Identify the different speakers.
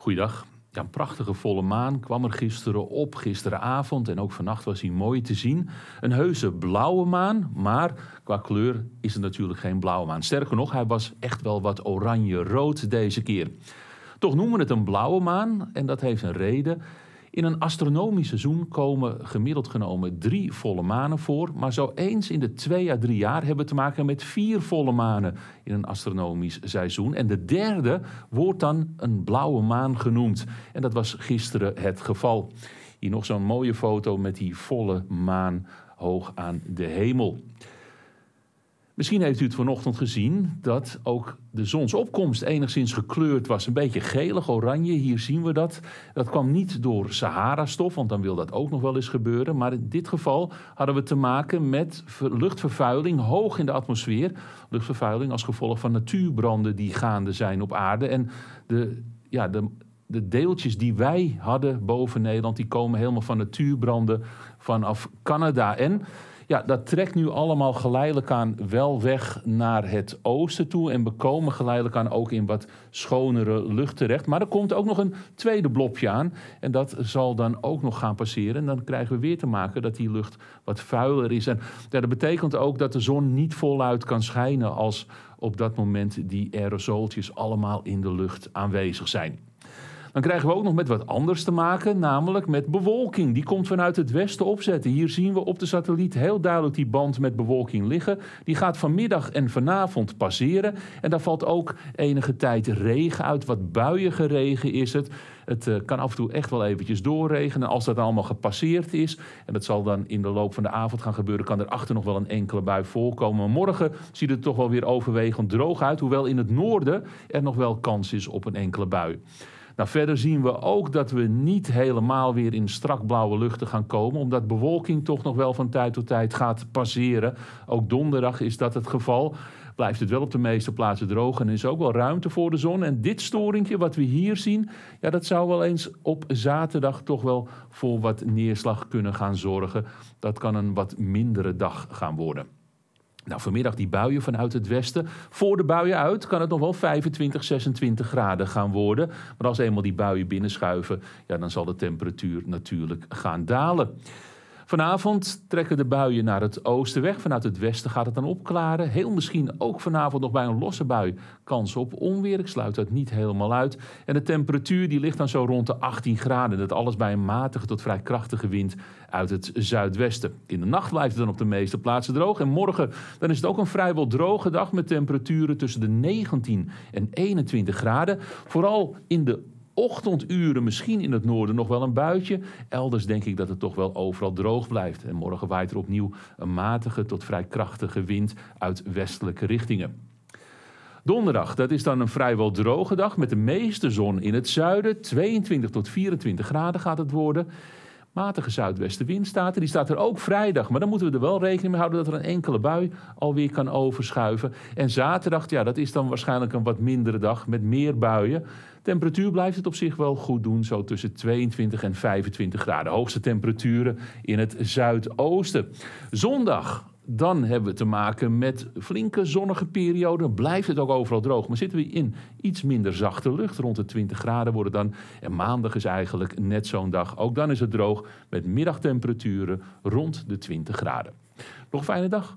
Speaker 1: Goeiedag. Ja, een prachtige volle maan kwam er gisteren op, gisteravond en ook vannacht was hij mooi te zien. Een heuse blauwe maan, maar qua kleur is het natuurlijk geen blauwe maan. Sterker nog, hij was echt wel wat oranje-rood deze keer. Toch noemen we het een blauwe maan en dat heeft een reden. In een astronomisch seizoen komen gemiddeld genomen drie volle manen voor, maar zo eens in de twee à drie jaar hebben we te maken met vier volle manen in een astronomisch seizoen. En de derde wordt dan een blauwe maan genoemd. En dat was gisteren het geval. Hier nog zo'n mooie foto met die volle maan hoog aan de hemel. Misschien heeft u het vanochtend gezien dat ook de zonsopkomst enigszins gekleurd was. Een beetje gelig, oranje, hier zien we dat. Dat kwam niet door Sahara-stof, want dan wil dat ook nog wel eens gebeuren. Maar in dit geval hadden we te maken met luchtvervuiling hoog in de atmosfeer. Luchtvervuiling als gevolg van natuurbranden die gaande zijn op aarde. En de, ja, de, de deeltjes die wij hadden boven Nederland, die komen helemaal van natuurbranden vanaf Canada. En ja, dat trekt nu allemaal geleidelijk aan wel weg naar het oosten toe. En we komen geleidelijk aan ook in wat schonere lucht terecht. Maar er komt ook nog een tweede blopje aan. En dat zal dan ook nog gaan passeren. En dan krijgen we weer te maken dat die lucht wat vuiler is. En dat betekent ook dat de zon niet voluit kan schijnen als op dat moment die aerosoltjes allemaal in de lucht aanwezig zijn. Dan krijgen we ook nog met wat anders te maken, namelijk met bewolking. Die komt vanuit het westen opzetten. Hier zien we op de satelliet heel duidelijk die band met bewolking liggen. Die gaat vanmiddag en vanavond passeren. En daar valt ook enige tijd regen uit. Wat buiige regen is het. Het eh, kan af en toe echt wel eventjes doorregenen. Als dat allemaal gepasseerd is, en dat zal dan in de loop van de avond gaan gebeuren, kan er achter nog wel een enkele bui voorkomen. Maar morgen ziet het toch wel weer overwegend droog uit. Hoewel in het noorden er nog wel kans is op een enkele bui. Nou, verder zien we ook dat we niet helemaal weer in strak blauwe luchten gaan komen, omdat bewolking toch nog wel van tijd tot tijd gaat passeren. Ook donderdag is dat het geval. Blijft het wel op de meeste plaatsen droog en is ook wel ruimte voor de zon. En dit storingje wat we hier zien, ja, dat zou wel eens op zaterdag toch wel voor wat neerslag kunnen gaan zorgen. Dat kan een wat mindere dag gaan worden. Nou, vanmiddag die buien vanuit het westen. Voor de buien uit kan het nog wel 25, 26 graden gaan worden. Maar als eenmaal die buien binnenschuiven, ja, dan zal de temperatuur natuurlijk gaan dalen. Vanavond trekken de buien naar het oosten weg. Vanuit het westen gaat het dan opklaren. Heel misschien ook vanavond nog bij een losse bui kans op onweer. Ik sluit dat niet helemaal uit. En de temperatuur die ligt dan zo rond de 18 graden. Dat alles bij een matige tot vrij krachtige wind uit het zuidwesten. In de nacht blijft het dan op de meeste plaatsen droog. En morgen dan is het ook een vrijwel droge dag met temperaturen tussen de 19 en 21 graden. Vooral in de ochtenduren misschien in het noorden nog wel een buitje. Elders denk ik dat het toch wel overal droog blijft. En morgen waait er opnieuw een matige tot vrij krachtige wind uit westelijke richtingen. Donderdag, dat is dan een vrijwel droge dag met de meeste zon in het zuiden. 22 tot 24 graden gaat het worden matige zuidwestenwind staat er. Die staat er ook vrijdag. Maar dan moeten we er wel rekening mee houden dat er een enkele bui alweer kan overschuiven. En zaterdag, ja, dat is dan waarschijnlijk een wat mindere dag met meer buien. Temperatuur blijft het op zich wel goed doen, zo tussen 22 en 25 graden. Hoogste temperaturen in het zuidoosten. Zondag, dan hebben we te maken met flinke zonnige perioden. Blijft het ook overal droog. Maar zitten we in iets minder zachte lucht. Rond de 20 graden worden dan. En maandag is eigenlijk net zo'n dag. Ook dan is het droog met middagtemperaturen rond de 20 graden. Nog een fijne dag.